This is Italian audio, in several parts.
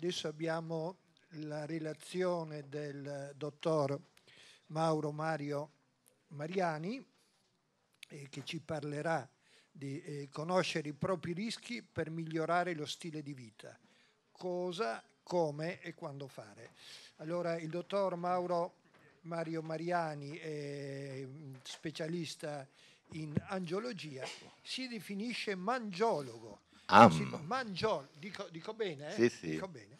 Adesso abbiamo la relazione del dottor Mauro Mario Mariani eh, che ci parlerà di eh, conoscere i propri rischi per migliorare lo stile di vita. Cosa, come e quando fare. Allora, il dottor Mauro Mario Mariani è mm, specialista in angiologia, si definisce mangiologo Am. Mangiolo, dico, dico, bene, eh? sì, sì. dico bene,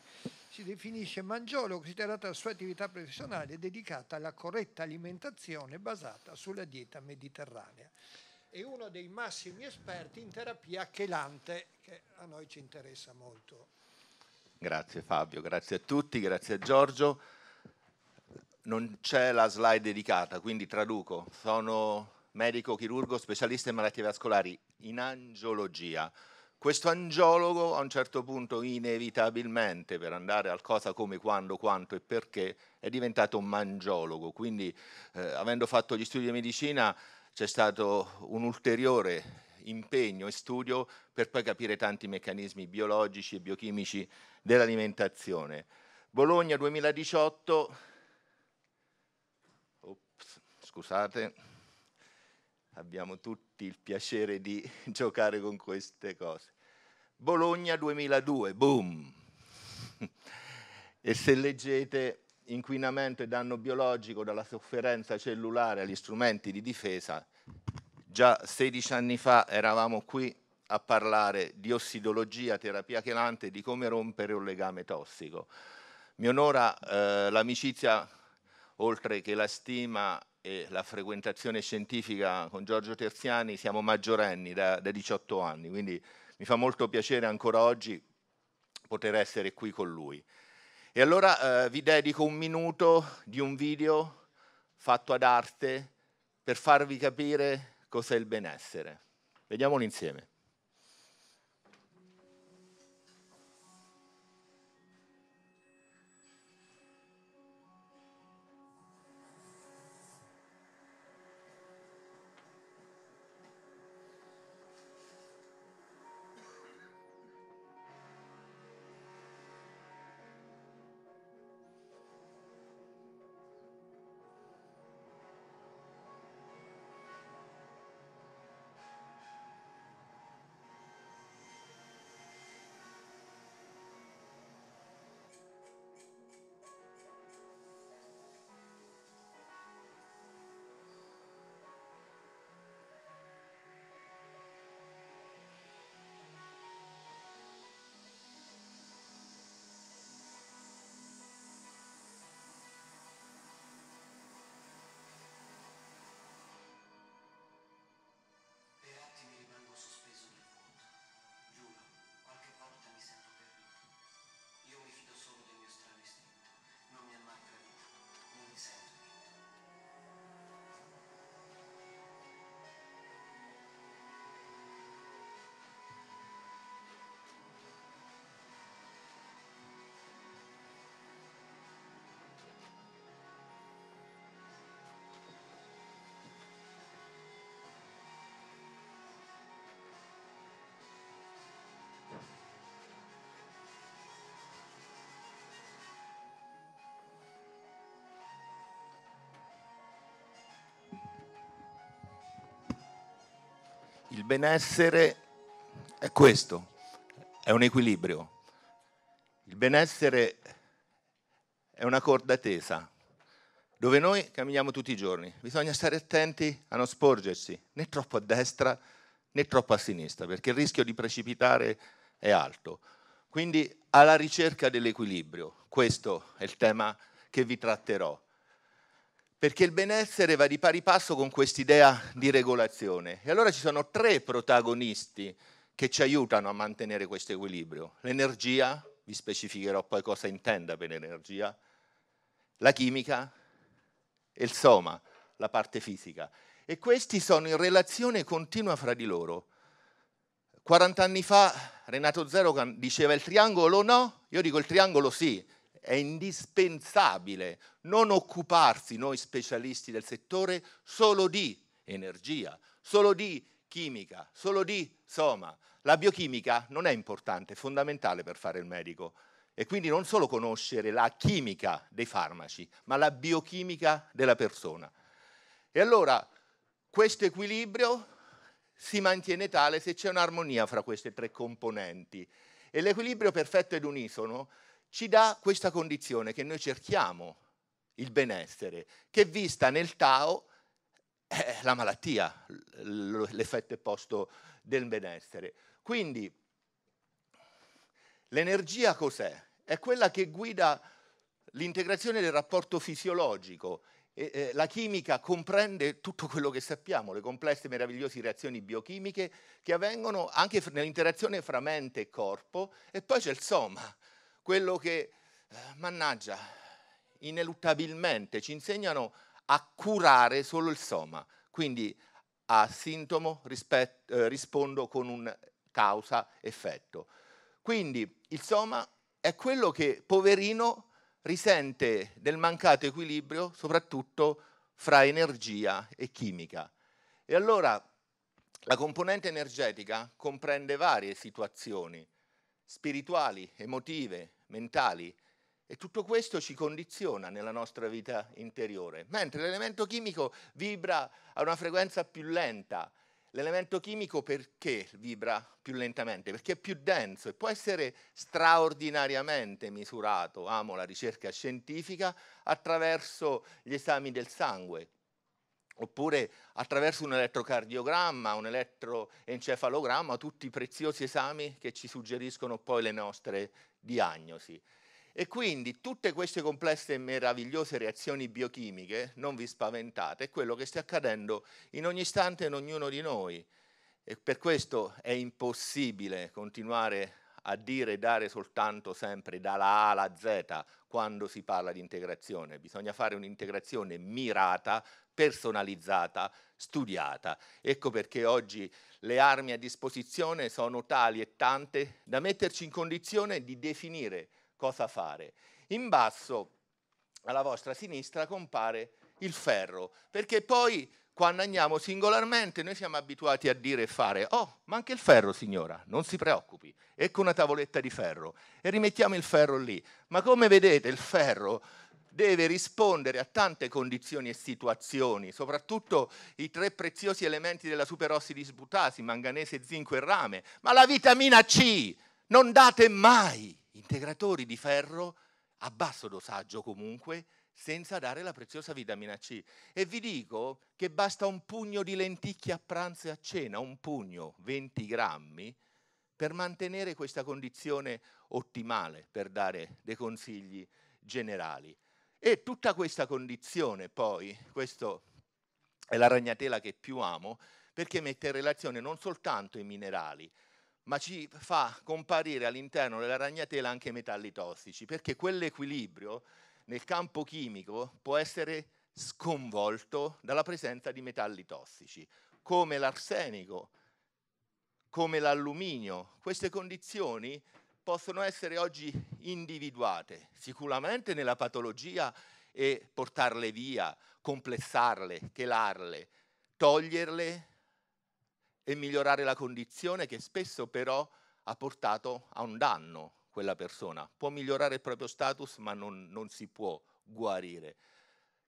si definisce mangiolo considerata la sua attività professionale dedicata alla corretta alimentazione basata sulla dieta mediterranea. È uno dei massimi esperti in terapia chelante che a noi ci interessa molto. Grazie Fabio, grazie a tutti, grazie a Giorgio. Non c'è la slide dedicata, quindi traduco. Sono medico chirurgo specialista in malattie vascolari in angiologia. Questo angiologo a un certo punto inevitabilmente per andare al cosa come, quando, quanto e perché è diventato un mangiologo, quindi eh, avendo fatto gli studi di medicina c'è stato un ulteriore impegno e studio per poi capire tanti meccanismi biologici e biochimici dell'alimentazione. Bologna 2018, Ops, scusate, abbiamo tutti il piacere di giocare con queste cose. Bologna 2002, boom. e se leggete inquinamento e danno biologico dalla sofferenza cellulare agli strumenti di difesa, già 16 anni fa eravamo qui a parlare di ossidologia, terapia chelante e di come rompere un legame tossico. Mi onora eh, l'amicizia, oltre che la stima e la frequentazione scientifica con Giorgio Terziani, siamo maggiorenni da, da 18 anni, quindi mi fa molto piacere ancora oggi poter essere qui con lui. E allora eh, vi dedico un minuto di un video fatto ad arte per farvi capire cos'è il benessere. Vediamolo insieme. Il benessere è questo, è un equilibrio. Il benessere è una corda tesa dove noi camminiamo tutti i giorni. Bisogna stare attenti a non sporgersi né troppo a destra né troppo a sinistra, perché il rischio di precipitare è alto. Quindi alla ricerca dell'equilibrio, questo è il tema che vi tratterò perché il benessere va di pari passo con quest'idea di regolazione. E allora ci sono tre protagonisti che ci aiutano a mantenere questo equilibrio. L'energia, vi specificherò poi cosa intenda per energia, la chimica e il soma, la parte fisica. E questi sono in relazione continua fra di loro. 40 anni fa Renato Zero diceva il triangolo no, io dico il triangolo sì, è indispensabile non occuparsi noi specialisti del settore solo di energia, solo di chimica, solo di soma. La biochimica non è importante, è fondamentale per fare il medico. E quindi non solo conoscere la chimica dei farmaci, ma la biochimica della persona. E allora questo equilibrio si mantiene tale se c'è un'armonia fra queste tre componenti. E l'equilibrio perfetto ed unisono ci dà questa condizione che noi cerchiamo il benessere, che vista nel Tao è eh, la malattia, l'effetto opposto del benessere. Quindi l'energia cos'è? È quella che guida l'integrazione del rapporto fisiologico. la chimica comprende tutto quello che sappiamo, le complesse e meravigliose reazioni biochimiche che avvengono anche nell'interazione fra mente e corpo e poi c'è il soma, quello che, eh, mannaggia, ineluttabilmente ci insegnano a curare solo il soma. Quindi a sintomo rispetto, eh, rispondo con un causa-effetto. Quindi il soma è quello che poverino risente del mancato equilibrio soprattutto fra energia e chimica. E allora la componente energetica comprende varie situazioni spirituali, emotive, mentali. E tutto questo ci condiziona nella nostra vita interiore, mentre l'elemento chimico vibra a una frequenza più lenta. L'elemento chimico perché vibra più lentamente? Perché è più denso e può essere straordinariamente misurato, amo la ricerca scientifica, attraverso gli esami del sangue, oppure attraverso un elettrocardiogramma, un elettroencefalogramma, tutti i preziosi esami che ci suggeriscono poi le nostre diagnosi. E quindi tutte queste complesse e meravigliose reazioni biochimiche, non vi spaventate, è quello che sta accadendo in ogni istante in ognuno di noi. E per questo è impossibile continuare a dire e dare soltanto sempre dalla A alla Z quando si parla di integrazione, bisogna fare un'integrazione mirata, personalizzata, studiata. Ecco perché oggi le armi a disposizione sono tali e tante da metterci in condizione di definire cosa fare. In basso alla vostra sinistra compare il ferro, perché poi quando andiamo singolarmente noi siamo abituati a dire e fare, oh, ma anche il ferro signora, non si preoccupi, ecco una tavoletta di ferro e rimettiamo il ferro lì. Ma come vedete il ferro deve rispondere a tante condizioni e situazioni, soprattutto i tre preziosi elementi della superossidi sbutasi, manganese, zinco e rame, ma la vitamina C non date mai integratori di ferro a basso dosaggio comunque senza dare la preziosa vitamina C. E vi dico che basta un pugno di lenticchie a pranzo e a cena, un pugno, 20 grammi, per mantenere questa condizione ottimale, per dare dei consigli generali. E tutta questa condizione poi, questa è la ragnatela che più amo, perché mette in relazione non soltanto i minerali, ma ci fa comparire all'interno della ragnatela anche i metalli tossici, perché quell'equilibrio nel campo chimico può essere sconvolto dalla presenza di metalli tossici, come l'arsenico, come l'alluminio. Queste condizioni possono essere oggi individuate, sicuramente nella patologia e portarle via, complessarle, chelarle, toglierle e migliorare la condizione che spesso però ha portato a un danno, quella persona. Può migliorare il proprio status, ma non, non si può guarire.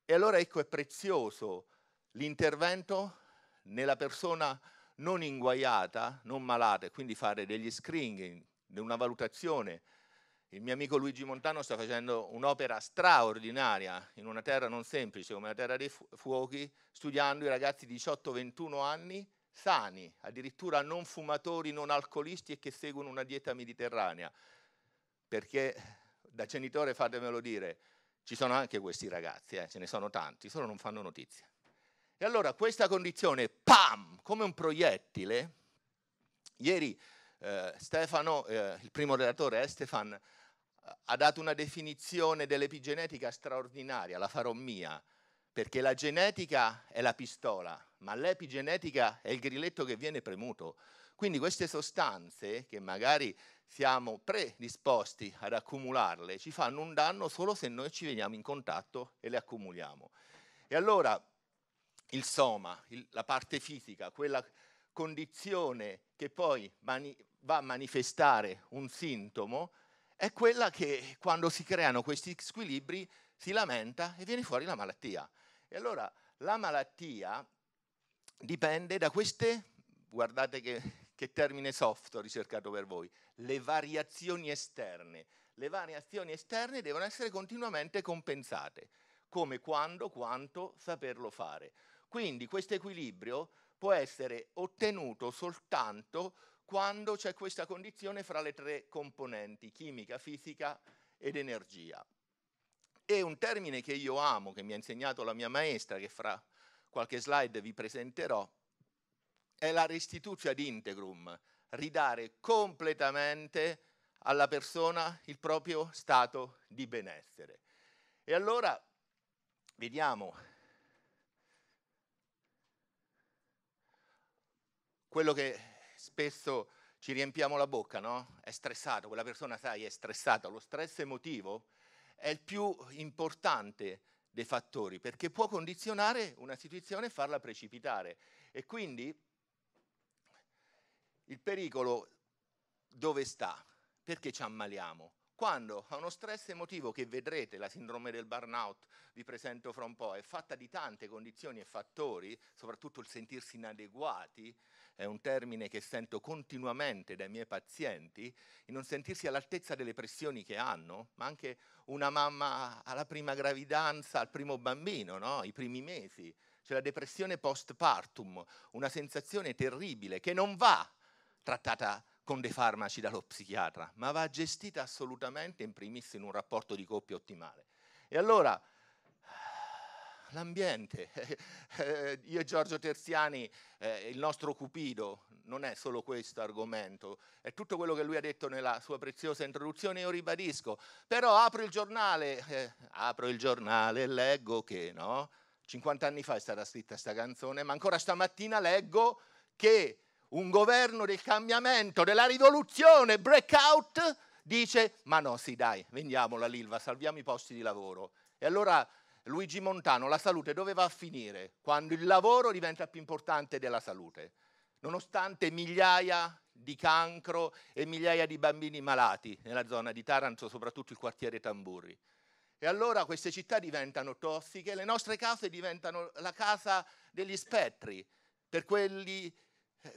E allora ecco è prezioso l'intervento nella persona non inguaiata, non malata, e quindi fare degli screening, una valutazione. Il mio amico Luigi Montano sta facendo un'opera straordinaria in una terra non semplice come la Terra dei Fuochi, studiando i ragazzi di 18-21 anni sani, addirittura non fumatori, non alcolisti e che seguono una dieta mediterranea perché da genitore fatemelo dire, ci sono anche questi ragazzi, eh, ce ne sono tanti, solo non fanno notizia. E allora questa condizione, pam, come un proiettile, ieri eh, Stefano, eh, il primo relatore eh, Stefan, ha dato una definizione dell'epigenetica straordinaria, la farò mia, perché la genetica è la pistola, ma l'epigenetica è il grilletto che viene premuto. Quindi queste sostanze, che magari siamo predisposti ad accumularle, ci fanno un danno solo se noi ci veniamo in contatto e le accumuliamo. E allora il soma, il, la parte fisica, quella condizione che poi mani, va a manifestare un sintomo, è quella che quando si creano questi squilibri si lamenta e viene fuori la malattia. E allora la malattia dipende da queste, guardate che che termine soft ho ricercato per voi, le variazioni esterne. Le variazioni esterne devono essere continuamente compensate, come, quando, quanto, saperlo fare. Quindi questo equilibrio può essere ottenuto soltanto quando c'è questa condizione fra le tre componenti, chimica, fisica ed energia. E un termine che io amo, che mi ha insegnato la mia maestra, che fra qualche slide vi presenterò, è la restituzione ad integrum, ridare completamente alla persona il proprio stato di benessere. E allora vediamo quello che spesso ci riempiamo la bocca, no? È stressato, quella persona, sai, è stressata. Lo stress emotivo è il più importante dei fattori perché può condizionare una situazione e farla precipitare. E quindi il pericolo dove sta? Perché ci ammaliamo? Quando a uno stress emotivo che vedrete, la sindrome del burnout, vi presento fra un po', è fatta di tante condizioni e fattori, soprattutto il sentirsi inadeguati, è un termine che sento continuamente dai miei pazienti, il non sentirsi all'altezza delle pressioni che hanno, ma anche una mamma alla prima gravidanza, al primo bambino, no? i primi mesi, c'è cioè la depressione postpartum, una sensazione terribile che non va trattata con dei farmaci dallo psichiatra, ma va gestita assolutamente in primis in un rapporto di coppia ottimale. E allora l'ambiente, eh, io e Giorgio Terziani, eh, il nostro cupido, non è solo questo argomento, è tutto quello che lui ha detto nella sua preziosa introduzione, io ribadisco, però apro il giornale, eh, apro il giornale e leggo che, no? 50 anni fa è stata scritta questa canzone, ma ancora stamattina leggo che un governo del cambiamento, della rivoluzione, breakout, dice ma no, sì dai, vendiamola l'Ilva, salviamo i posti di lavoro. E allora Luigi Montano, la salute dove va a finire? Quando il lavoro diventa più importante della salute, nonostante migliaia di cancro e migliaia di bambini malati nella zona di Taranto, soprattutto il quartiere Tamburri. E allora queste città diventano tossiche, le nostre case diventano la casa degli spettri, per quelli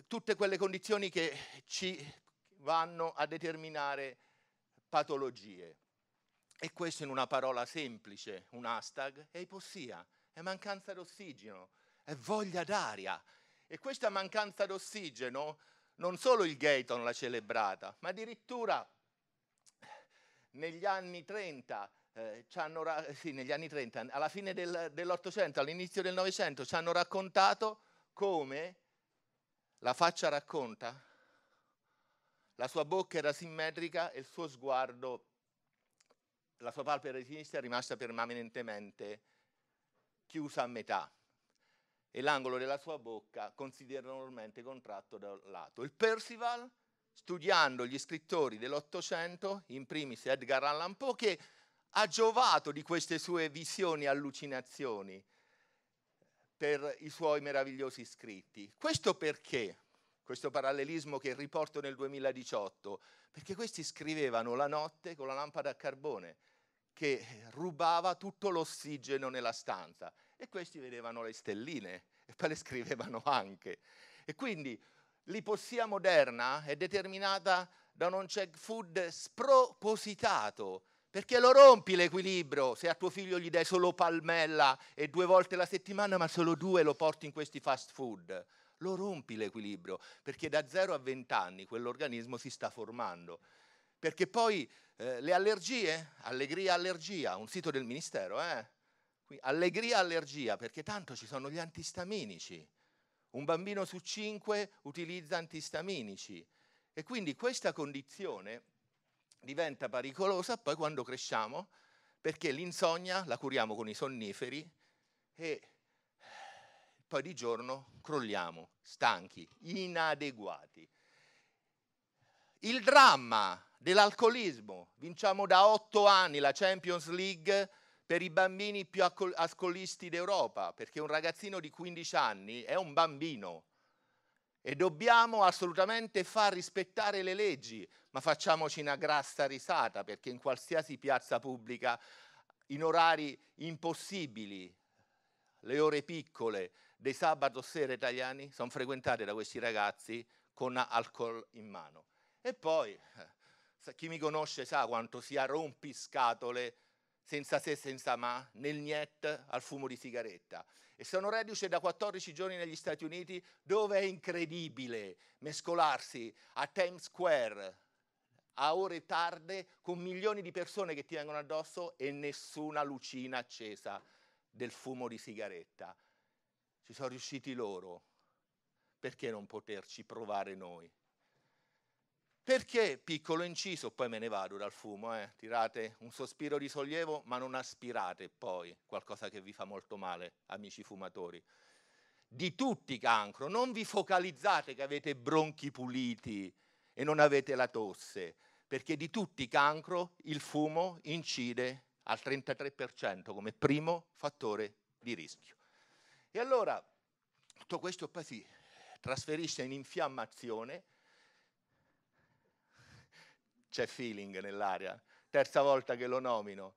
tutte quelle condizioni che ci vanno a determinare patologie. E questo in una parola semplice, un hashtag, è ipossia, è mancanza d'ossigeno, è voglia d'aria. E questa mancanza d'ossigeno non solo il Gayton l'ha celebrata, ma addirittura negli anni 30, eh, sì, negli anni 30 alla fine del, dell'Ottocento, all'inizio del Novecento, ci hanno raccontato come la faccia racconta, la sua bocca era simmetrica e il suo sguardo, la sua palpebra di sinistra è rimasta permanentemente chiusa a metà e l'angolo della sua bocca considerevolmente contratto da un lato. Il Percival, studiando gli scrittori dell'Ottocento, in primis Edgar Allan Poe, che ha giovato di queste sue visioni e allucinazioni, per i suoi meravigliosi scritti. Questo perché? Questo parallelismo che riporto nel 2018, perché questi scrivevano la notte con la lampada a carbone che rubava tutto l'ossigeno nella stanza e questi vedevano le stelline e poi le scrivevano anche. E quindi l'ipossia moderna è determinata da un check food spropositato perché lo rompi l'equilibrio se a tuo figlio gli dai solo palmella e due volte la settimana, ma solo due lo porti in questi fast food. Lo rompi l'equilibrio, perché da 0 a 20 anni quell'organismo si sta formando. Perché poi eh, le allergie, allegria, allergia, un sito del ministero, eh? allegria, allergia, perché tanto ci sono gli antistaminici. Un bambino su cinque utilizza antistaminici. E quindi questa condizione diventa pericolosa poi quando cresciamo, perché l'insonnia la curiamo con i sonniferi e poi di giorno crolliamo, stanchi, inadeguati. Il dramma dell'alcolismo, vinciamo da otto anni la Champions League per i bambini più alcolisti d'Europa, perché un ragazzino di 15 anni è un bambino, e dobbiamo assolutamente far rispettare le leggi, ma facciamoci una grassa risata perché in qualsiasi piazza pubblica, in orari impossibili, le ore piccole dei sabato sera italiani sono frequentate da questi ragazzi con alcol in mano. E poi eh, chi mi conosce sa quanto sia rompiscatole senza se, senza ma, nel niente al fumo di sigaretta. E sono reduce da 14 giorni negli Stati Uniti dove è incredibile mescolarsi a Times Square a ore tarde con milioni di persone che ti vengono addosso e nessuna lucina accesa del fumo di sigaretta. Ci sono riusciti loro, perché non poterci provare noi? Perché, piccolo inciso, poi me ne vado dal fumo, eh, tirate un sospiro di sollievo, ma non aspirate poi, qualcosa che vi fa molto male, amici fumatori. Di tutti cancro, non vi focalizzate che avete bronchi puliti e non avete la tosse, perché di tutti cancro il fumo incide al 33% come primo fattore di rischio. E allora tutto questo poi si trasferisce in infiammazione, c'è feeling nell'aria. Terza volta che lo nomino.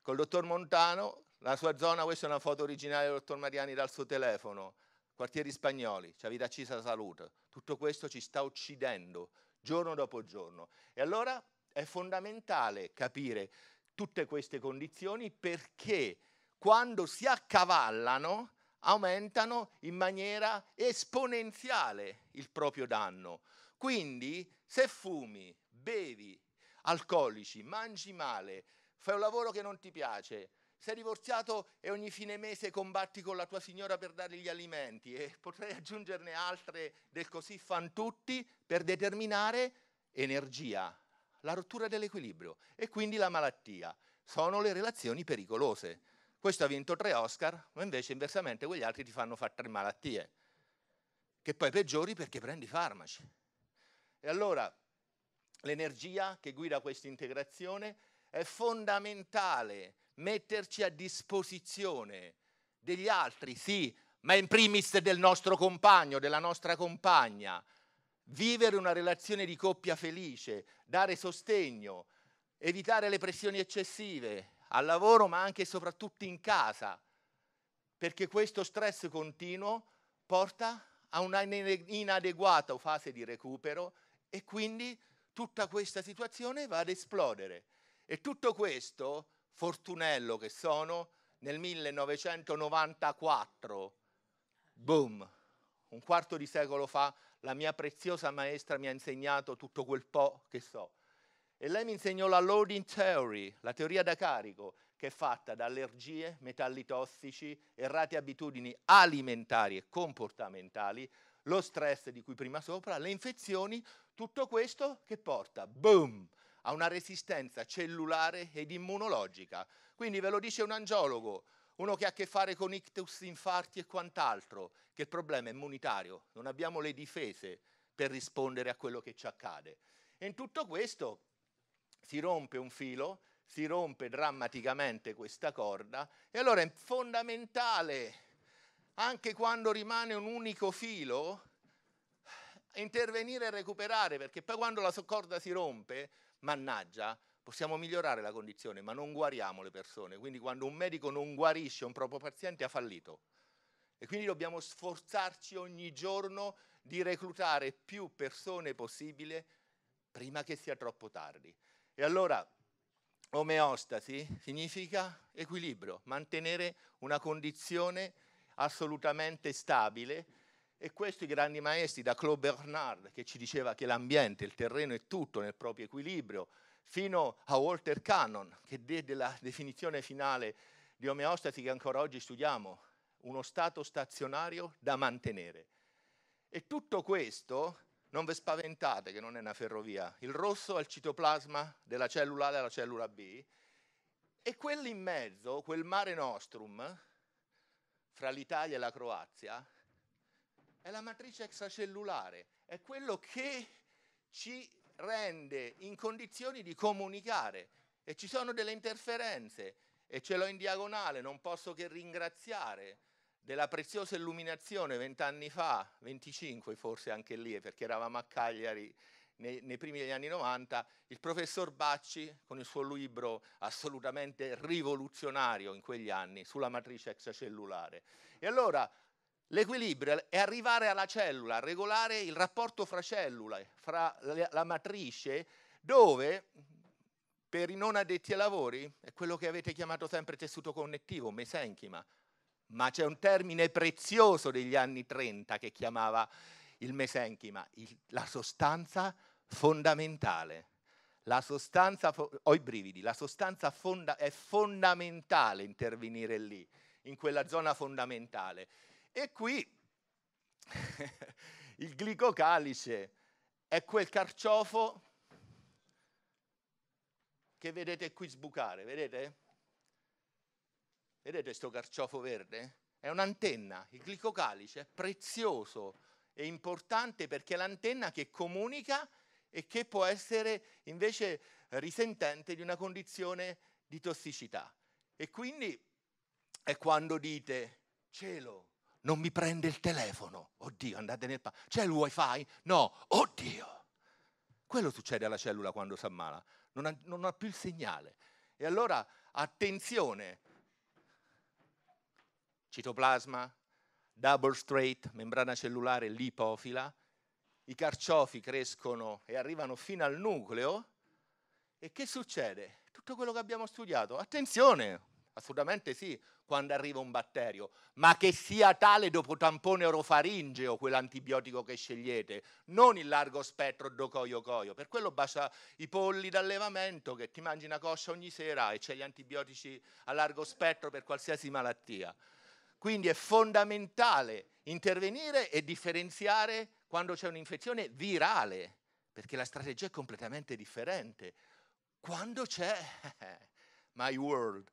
Col dottor Montano, la sua zona, questa è una foto originale del dottor Mariani dal suo telefono, quartieri spagnoli, c'è vita accesa salute. Tutto questo ci sta uccidendo giorno dopo giorno. E allora è fondamentale capire tutte queste condizioni perché quando si accavallano aumentano in maniera esponenziale il proprio danno. Quindi se fumi bevi, alcolici, mangi male, fai un lavoro che non ti piace, sei divorziato e ogni fine mese combatti con la tua signora per dare gli alimenti e potrei aggiungerne altre del così fan tutti per determinare energia, la rottura dell'equilibrio e quindi la malattia. Sono le relazioni pericolose. Questo ha vinto tre Oscar, ma invece inversamente quegli altri ti fanno fare tre malattie, che poi peggiori perché prendi farmaci. E allora l'energia che guida questa integrazione, è fondamentale metterci a disposizione degli altri, sì, ma in primis del nostro compagno, della nostra compagna. Vivere una relazione di coppia felice, dare sostegno, evitare le pressioni eccessive al lavoro ma anche e soprattutto in casa, perché questo stress continuo porta a una inadeguata fase di recupero e quindi tutta questa situazione va ad esplodere. E tutto questo, fortunello che sono, nel 1994, boom, un quarto di secolo fa, la mia preziosa maestra mi ha insegnato tutto quel po' che so. E lei mi insegnò la loading theory, la teoria da carico, che è fatta da allergie, metalli tossici, errate abitudini alimentari e comportamentali, lo stress di cui prima sopra, le infezioni, tutto questo che porta, boom, a una resistenza cellulare ed immunologica. Quindi ve lo dice un angiologo, uno che ha a che fare con ictus, infarti e quant'altro, che il problema è immunitario, non abbiamo le difese per rispondere a quello che ci accade. E in tutto questo si rompe un filo, si rompe drammaticamente questa corda e allora è fondamentale, anche quando rimane un unico filo, intervenire e recuperare, perché poi quando la soccorda si rompe, mannaggia, possiamo migliorare la condizione, ma non guariamo le persone. Quindi quando un medico non guarisce un proprio paziente ha fallito. E quindi dobbiamo sforzarci ogni giorno di reclutare più persone possibile prima che sia troppo tardi. E allora omeostasi significa equilibrio, mantenere una condizione assolutamente stabile e questo i grandi maestri, da Claude Bernard, che ci diceva che l'ambiente, il terreno è tutto nel proprio equilibrio, fino a Walter Cannon, che diede la definizione finale di omeostati che ancora oggi studiamo, uno stato stazionario da mantenere. E tutto questo, non vi spaventate che non è una ferrovia, il rosso è il citoplasma della cellula A alla cellula B, e quello in mezzo, quel mare nostrum, fra l'Italia e la Croazia, è la matrice extracellulare, è quello che ci rende in condizioni di comunicare e ci sono delle interferenze e ce l'ho in diagonale, non posso che ringraziare della preziosa illuminazione vent'anni fa, 25 forse anche lì, eh, perché eravamo a Cagliari nei, nei, primi degli anni 90, il professor Bacci con il suo libro assolutamente rivoluzionario in quegli anni sulla matrice extracellulare. E allora L'equilibrio è arrivare alla cellula, regolare il rapporto fra cellule, fra la matrice, dove per i non addetti ai lavori è quello che avete chiamato sempre tessuto connettivo, mesenchima, ma c'è un termine prezioso degli anni 30 che chiamava il mesenchima, il, la sostanza fondamentale. La sostanza, ho i brividi, la sostanza fonda, è fondamentale intervenire lì, in quella zona fondamentale. E qui il glicocalice è quel carciofo che vedete qui sbucare, vedete? Vedete questo carciofo verde? È un'antenna, il glicocalice è prezioso e importante perché è l'antenna che comunica e che può essere invece risentente di una condizione di tossicità. E quindi è quando dite cielo, non mi prende il telefono. Oddio, andate nel panico. C'è il wifi? No, oddio. Quello succede alla cellula quando si ammala, non ha, non ha più il segnale. E allora, attenzione, citoplasma, double straight, membrana cellulare lipofila, i carciofi crescono e arrivano fino al nucleo, e che succede? Tutto quello che abbiamo studiato, attenzione, Assolutamente sì, quando arriva un batterio, ma che sia tale dopo tampone orofaringeo quell'antibiotico che scegliete, non il largo spettro docoio-coio. Per quello basta i polli d'allevamento che ti mangi una coscia ogni sera e c'è gli antibiotici a largo spettro per qualsiasi malattia. Quindi è fondamentale intervenire e differenziare quando c'è un'infezione virale, perché la strategia è completamente differente. Quando c'è, my world,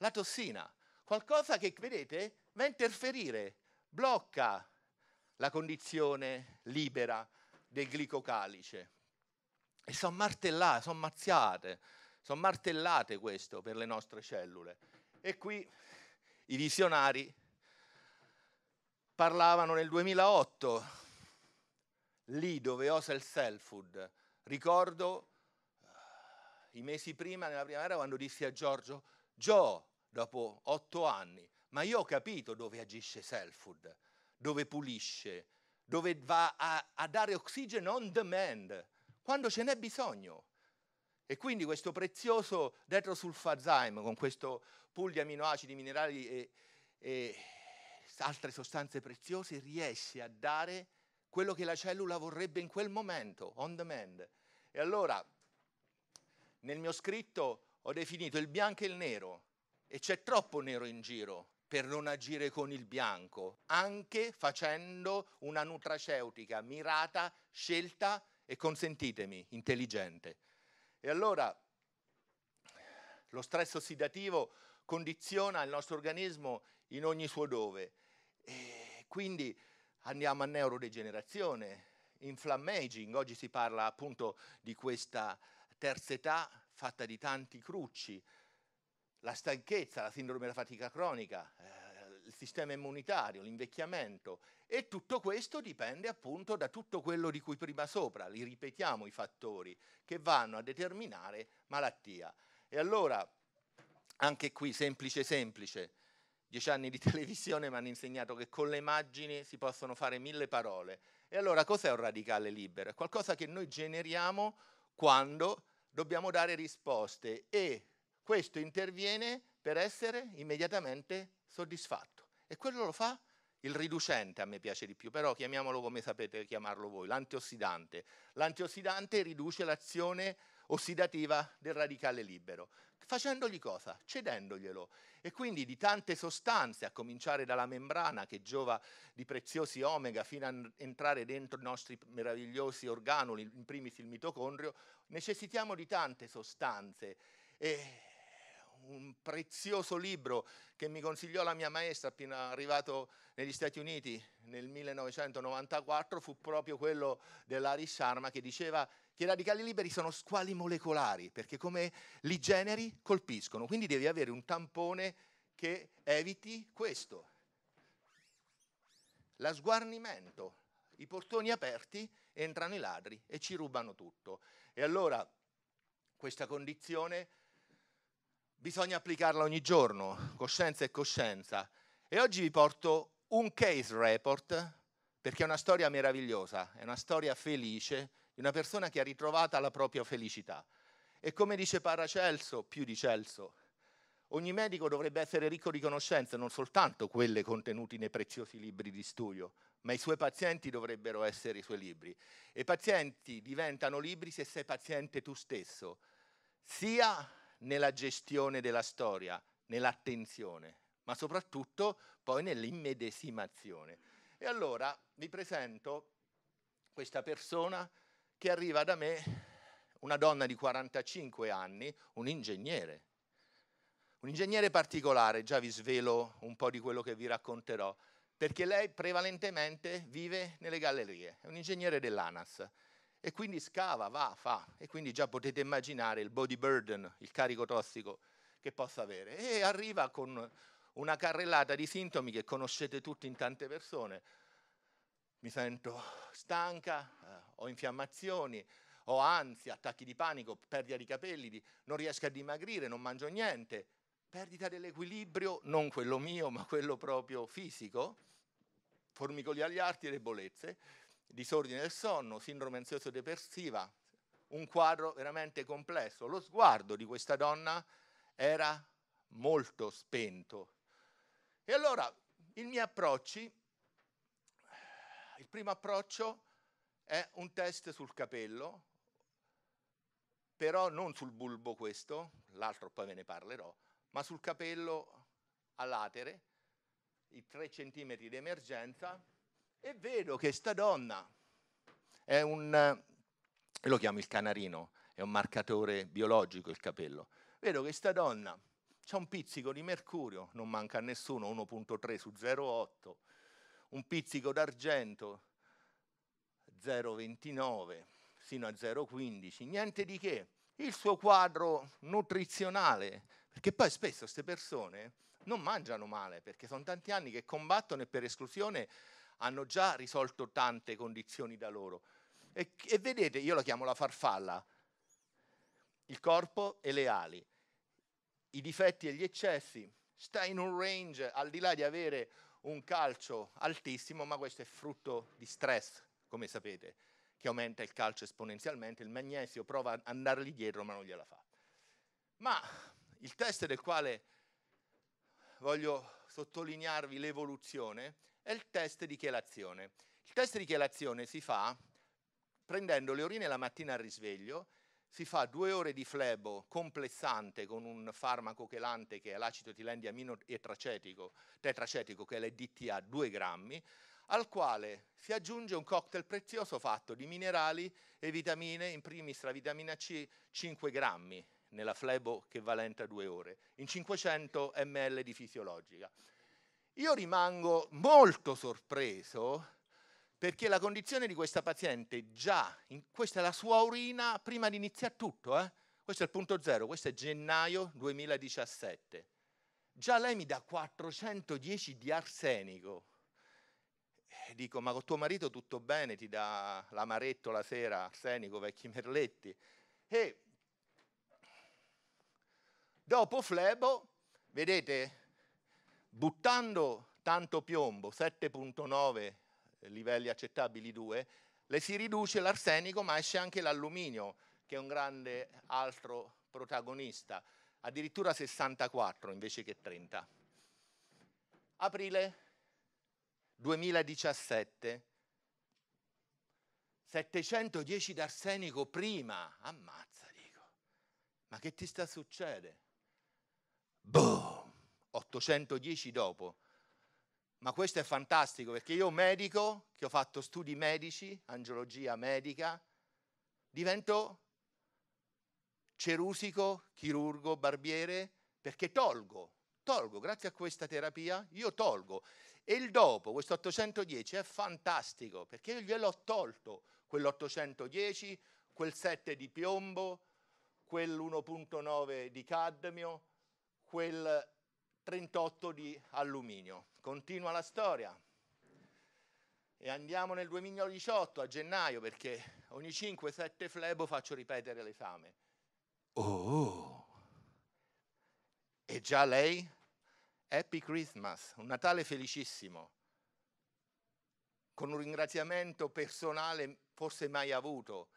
la tossina, qualcosa che, vedete, va a interferire, blocca la condizione libera del glicocalice. E sono martellate, sono mazziate, sono martellate questo per le nostre cellule. E qui i visionari parlavano nel 2008, lì dove osa il self food. Ricordo eh, i mesi prima, nella primavera, quando dissi a Giorgio, Gio, dopo otto anni, ma io ho capito dove agisce Selford, dove pulisce, dove va a, a dare ossigeno on demand, quando ce n'è bisogno. E quindi questo prezioso detrosulfazyme con questo pool di aminoacidi, minerali e, e altre sostanze preziose riesce a dare quello che la cellula vorrebbe in quel momento, on demand. E allora, nel mio scritto ho definito il bianco e il nero, e c'è troppo nero in giro per non agire con il bianco, anche facendo una nutraceutica mirata, scelta e consentitemi, intelligente. E allora lo stress ossidativo condiziona il nostro organismo in ogni suo dove. E quindi andiamo a neurodegenerazione, inflammaging, oggi si parla appunto di questa terza età fatta di tanti crucci, la stanchezza, la sindrome della fatica cronica, eh, il sistema immunitario, l'invecchiamento e tutto questo dipende appunto da tutto quello di cui prima sopra, li ripetiamo i fattori che vanno a determinare malattia. E allora, anche qui semplice semplice, dieci anni di televisione mi hanno insegnato che con le immagini si possono fare mille parole. E allora cos'è un radicale libero? È qualcosa che noi generiamo quando dobbiamo dare risposte e questo interviene per essere immediatamente soddisfatto. E quello lo fa il riducente, a me piace di più, però chiamiamolo come sapete chiamarlo voi, l'antiossidante. L'antiossidante riduce l'azione ossidativa del radicale libero. Facendogli cosa? Cedendoglielo. E quindi di tante sostanze, a cominciare dalla membrana che giova di preziosi omega fino a entrare dentro i nostri meravigliosi organi, in primis il mitocondrio, necessitiamo di tante sostanze. E un prezioso libro che mi consigliò la mia maestra appena arrivato negli Stati Uniti nel 1994 fu proprio quello dell'Ari Sharma che diceva che i radicali liberi sono squali molecolari perché come li generi colpiscono, quindi devi avere un tampone che eviti questo. La sguarnimento, i portoni aperti, entrano i ladri e ci rubano tutto. E allora questa condizione bisogna applicarla ogni giorno, coscienza e coscienza. E oggi vi porto un case report perché è una storia meravigliosa, è una storia felice di una persona che ha ritrovata la propria felicità. E come dice Paracelso, più di Celso, ogni medico dovrebbe essere ricco di conoscenze, non soltanto quelle contenute nei preziosi libri di studio, ma i suoi pazienti dovrebbero essere i suoi libri. E i pazienti diventano libri se sei paziente tu stesso, sia nella gestione della storia, nell'attenzione, ma soprattutto poi nell'immedesimazione. E allora vi presento questa persona che arriva da me, una donna di 45 anni, un ingegnere. Un ingegnere particolare, già vi svelo un po' di quello che vi racconterò, perché lei prevalentemente vive nelle gallerie, è un ingegnere dell'ANAS e quindi scava, va, fa, e quindi già potete immaginare il body burden, il carico tossico che possa avere. E arriva con una carrellata di sintomi che conoscete tutti in tante persone. Mi sento stanca, eh, ho infiammazioni, ho ansia, attacchi di panico, perdita di capelli, di, non riesco a dimagrire, non mangio niente, perdita dell'equilibrio, non quello mio, ma quello proprio fisico, formicoli agli arti e debolezze disordine del sonno, sindrome ansioso-depressiva, un quadro veramente complesso. Lo sguardo di questa donna era molto spento. E allora i miei approcci, il primo approccio è un test sul capello, però non sul bulbo questo, l'altro poi ve ne parlerò, ma sul capello a latere, i 3 cm di emergenza, e vedo che sta donna è un, eh, lo chiamo il canarino, è un marcatore biologico il capello. Vedo che sta donna c'è un pizzico di mercurio, non manca a nessuno, 1.3 su 0.8, un pizzico d'argento 0,29 fino a 0,15, niente di che. Il suo quadro nutrizionale, perché poi spesso queste persone non mangiano male, perché sono tanti anni che combattono e per esclusione hanno già risolto tante condizioni da loro. E, e vedete, io la chiamo la farfalla, il corpo e le ali, i difetti e gli eccessi, sta in un range al di là di avere un calcio altissimo, ma questo è frutto di stress, come sapete, che aumenta il calcio esponenzialmente, il magnesio prova ad andargli dietro ma non gliela fa. Ma il test del quale voglio sottolinearvi l'evoluzione è il test di chelazione. Il test di chelazione si fa prendendo le urine la mattina al risveglio, si fa due ore di flebo complessante con un farmaco chelante che è l'acido tilendiamino tetracetico, che è l'EDTA 2 grammi, al quale si aggiunge un cocktail prezioso fatto di minerali e vitamine, in primis la vitamina C 5 grammi nella flebo che valenta due ore, in 500 ml di fisiologica. Io rimango molto sorpreso perché la condizione di questa paziente già, in, questa è la sua urina prima di iniziare tutto, eh? questo è il punto zero, questo è gennaio 2017. Già lei mi dà 410 di arsenico. E dico, ma con tuo marito tutto bene, ti dà l'amaretto la sera, arsenico, vecchi merletti. E dopo flebo, vedete, buttando tanto piombo, 7.9 eh, livelli accettabili 2, le si riduce l'arsenico ma esce anche l'alluminio che è un grande altro protagonista, addirittura 64 invece che 30. Aprile 2017, 710 d'arsenico prima, ammazza dico, ma che ti sta succedendo? Boom! 810 dopo. Ma questo è fantastico perché io medico, che ho fatto studi medici, angiologia medica, divento cerusico, chirurgo, barbiere, perché tolgo, tolgo, grazie a questa terapia io tolgo. E il dopo, questo 810 è fantastico, perché io gliel'ho tolto, quell'810, quel 7 di piombo, quell'1.9 di cadmio, quel 38 di alluminio. Continua la storia. E andiamo nel 2018, a gennaio, perché ogni 5-7 flebo faccio ripetere l'esame. Oh! E già lei? Happy Christmas, un Natale felicissimo, con un ringraziamento personale forse mai avuto,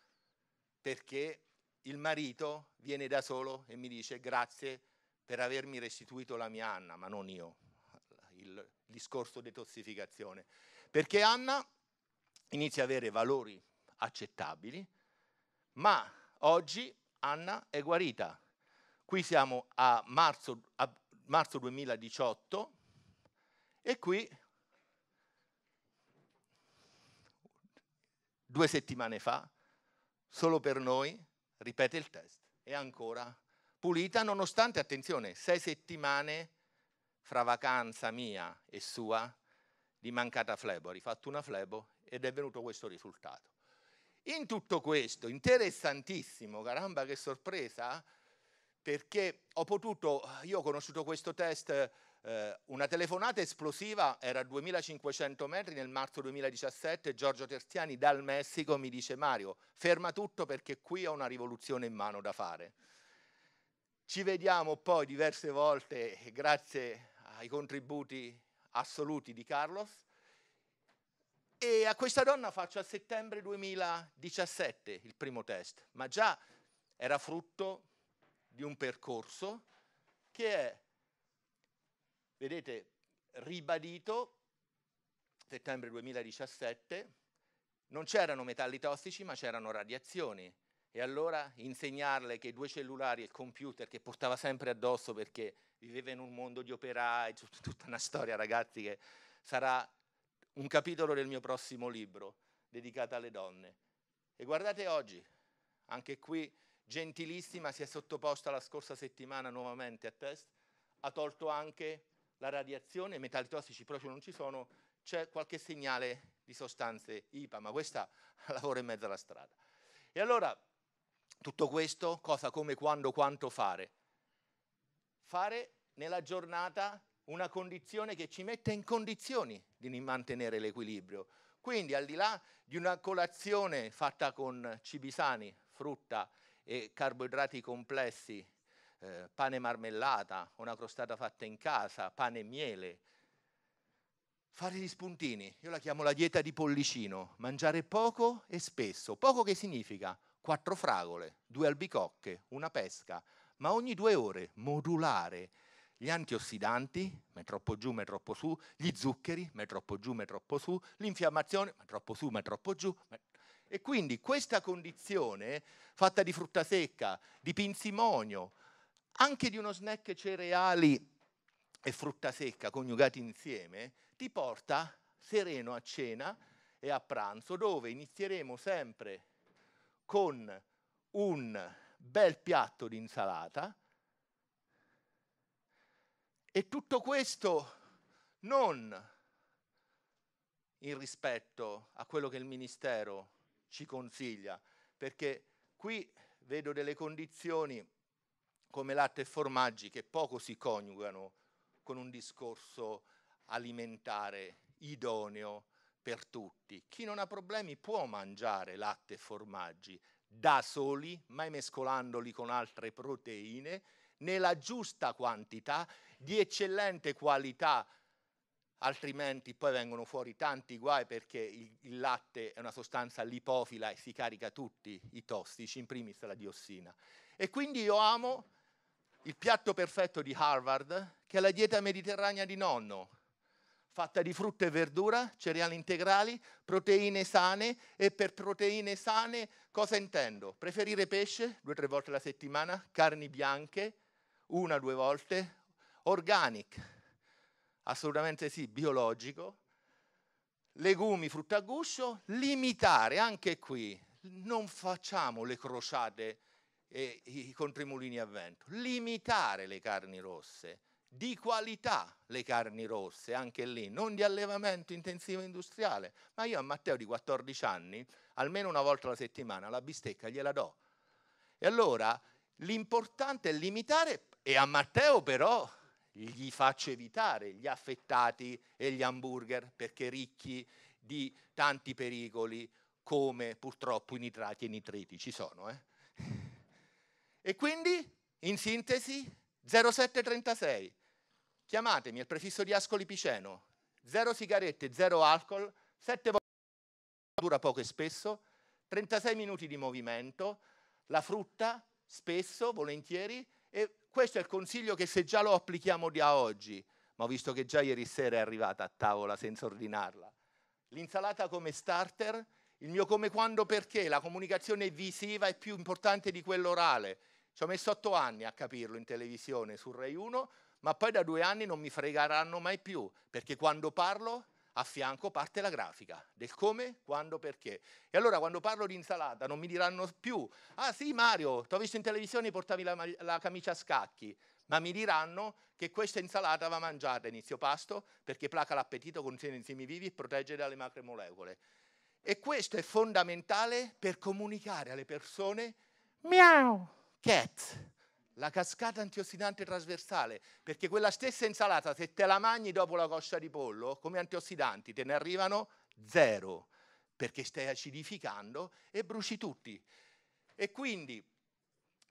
perché il marito viene da solo e mi dice grazie per avermi restituito la mia Anna, ma non io, il discorso detossificazione. Perché Anna inizia ad avere valori accettabili, ma oggi Anna è guarita. Qui siamo a marzo, a marzo 2018 e qui due settimane fa, solo per noi, ripete il test, e ancora pulita nonostante, attenzione, sei settimane fra vacanza mia e sua di mancata flebo, rifatto una flebo ed è venuto questo risultato. In tutto questo, interessantissimo, caramba che sorpresa, perché ho potuto, io ho conosciuto questo test, eh, una telefonata esplosiva era a 2500 metri nel marzo 2017, Giorgio Terziani dal Messico mi dice Mario, ferma tutto perché qui ho una rivoluzione in mano da fare. Ci vediamo poi diverse volte, eh, grazie ai contributi assoluti di Carlos. E a questa donna faccio a settembre 2017 il primo test, ma già era frutto di un percorso che è, vedete, ribadito settembre 2017, non c'erano metalli tossici ma c'erano radiazioni e allora insegnarle che i due cellulari e il computer che portava sempre addosso perché viveva in un mondo di operai, tutta una storia ragazzi che sarà un capitolo del mio prossimo libro dedicato alle donne. E guardate oggi, anche qui gentilissima si è sottoposta la scorsa settimana nuovamente a test, ha tolto anche la radiazione, i metalli tossici proprio non ci sono, c'è qualche segnale di sostanze IPA, ma questa lavora in mezzo alla strada. E allora tutto questo, cosa, come, quando, quanto fare? Fare nella giornata una condizione che ci mette in condizioni di mantenere l'equilibrio. Quindi al di là di una colazione fatta con cibi sani, frutta e carboidrati complessi, eh, pane marmellata, una crostata fatta in casa, pane e miele, fare gli spuntini, io la chiamo la dieta di pollicino, mangiare poco e spesso. Poco che significa? quattro fragole, due albicocche, una pesca, ma ogni due ore modulare gli antiossidanti, ma troppo giù, ma troppo su, gli zuccheri, ma troppo giù, ma troppo su, l'infiammazione, ma troppo su, ma troppo giù. Ma... E quindi questa condizione, fatta di frutta secca, di pinzimonio, anche di uno snack cereali e frutta secca coniugati insieme, ti porta sereno a cena e a pranzo, dove inizieremo sempre con un bel piatto di insalata e tutto questo non in rispetto a quello che il Ministero ci consiglia, perché qui vedo delle condizioni come latte e formaggi che poco si coniugano con un discorso alimentare idoneo per tutti. Chi non ha problemi può mangiare latte e formaggi da soli, mai mescolandoli con altre proteine, nella giusta quantità, di eccellente qualità, altrimenti poi vengono fuori tanti guai perché il, il latte è una sostanza lipofila e si carica tutti i tossici, in primis la diossina. E quindi io amo il piatto perfetto di Harvard, che è la dieta mediterranea di nonno, fatta di frutta e verdura, cereali integrali, proteine sane e per proteine sane cosa intendo? Preferire pesce due o tre volte alla settimana, carni bianche una o due volte, organic, assolutamente sì, biologico, legumi, frutta a guscio, limitare anche qui, non facciamo le crociate e i contromulini a vento, limitare le carni rosse di qualità le carni rosse, anche lì, non di allevamento intensivo industriale. Ma io a Matteo di 14 anni, almeno una volta alla settimana, la bistecca gliela do. E allora l'importante è limitare, e a Matteo però gli faccio evitare gli affettati e gli hamburger, perché ricchi di tanti pericoli, come purtroppo i nitrati e i nitriti ci sono. Eh? E quindi, in sintesi, 0736 chiamatemi al prefisso di Ascoli Piceno, zero sigarette, zero alcol, sette volte dura poco e spesso, 36 minuti di movimento, la frutta spesso, volentieri, e questo è il consiglio che se già lo applichiamo da oggi, ma ho visto che già ieri sera è arrivata a tavola senza ordinarla, l'insalata come starter, il mio come quando perché, la comunicazione visiva è più importante di quella orale. Ci ho messo otto anni a capirlo in televisione su Rai 1, ma poi da due anni non mi fregheranno mai più, perché quando parlo a fianco parte la grafica del come, quando, perché. E allora quando parlo di insalata non mi diranno più, ah sì Mario, ti ho visto in televisione portavi la, la camicia a scacchi, ma mi diranno che questa insalata va mangiata a inizio pasto perché placa l'appetito, contiene enzimi vivi e protegge dalle macromolecole. E questo è fondamentale per comunicare alle persone miau, cat, la cascata antiossidante trasversale, perché quella stessa insalata, se te la mangi dopo la coscia di pollo, come antiossidanti te ne arrivano zero, perché stai acidificando e bruci tutti. E quindi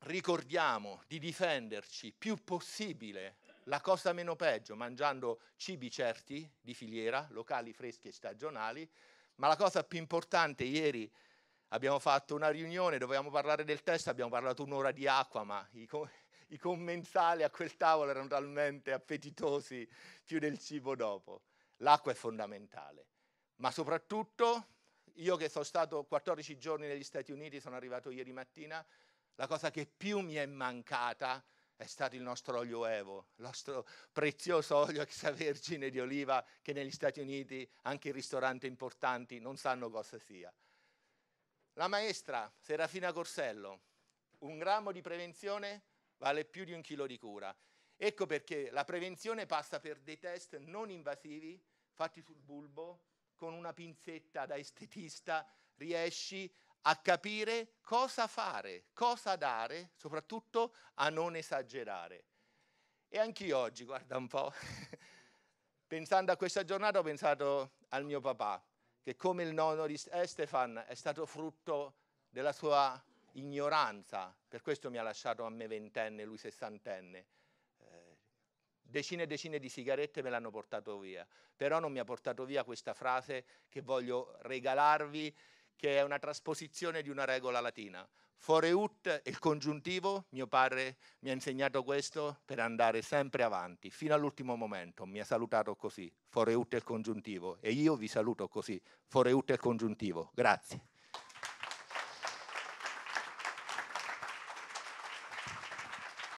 ricordiamo di difenderci più possibile la cosa meno peggio, mangiando cibi certi di filiera, locali, freschi e stagionali, ma la cosa più importante ieri abbiamo fatto una riunione, dovevamo parlare del testo, abbiamo parlato un'ora di acqua, ma i, co- i commensali a quel tavolo erano talmente appetitosi più del cibo dopo. L'acqua è fondamentale, ma soprattutto io che sono stato 14 giorni negli Stati Uniti, sono arrivato ieri mattina, la cosa che più mi è mancata è stato il nostro olio Evo, il nostro prezioso olio extravergine di oliva che negli Stati Uniti anche i ristoranti importanti non sanno cosa sia. La maestra Serafina Corsello, un grammo di prevenzione vale più di un chilo di cura. Ecco perché la prevenzione passa per dei test non invasivi fatti sul bulbo con una pinzetta da estetista, riesci a capire cosa fare, cosa dare, soprattutto a non esagerare. E anch'io oggi, guarda un po', pensando a questa giornata ho pensato al mio papà, che come il nonno di eh, Stefan è stato frutto della sua ignoranza, per questo mi ha lasciato a me ventenne, lui sessantenne. Eh, decine e decine di sigarette me l'hanno portato via, però non mi ha portato via questa frase che voglio regalarvi, che è una trasposizione di una regola latina. Foreut è il congiuntivo, mio padre mi ha insegnato questo per andare sempre avanti, fino all'ultimo momento, mi ha salutato così, foreut è il congiuntivo, e io vi saluto così, foreut è il congiuntivo, grazie.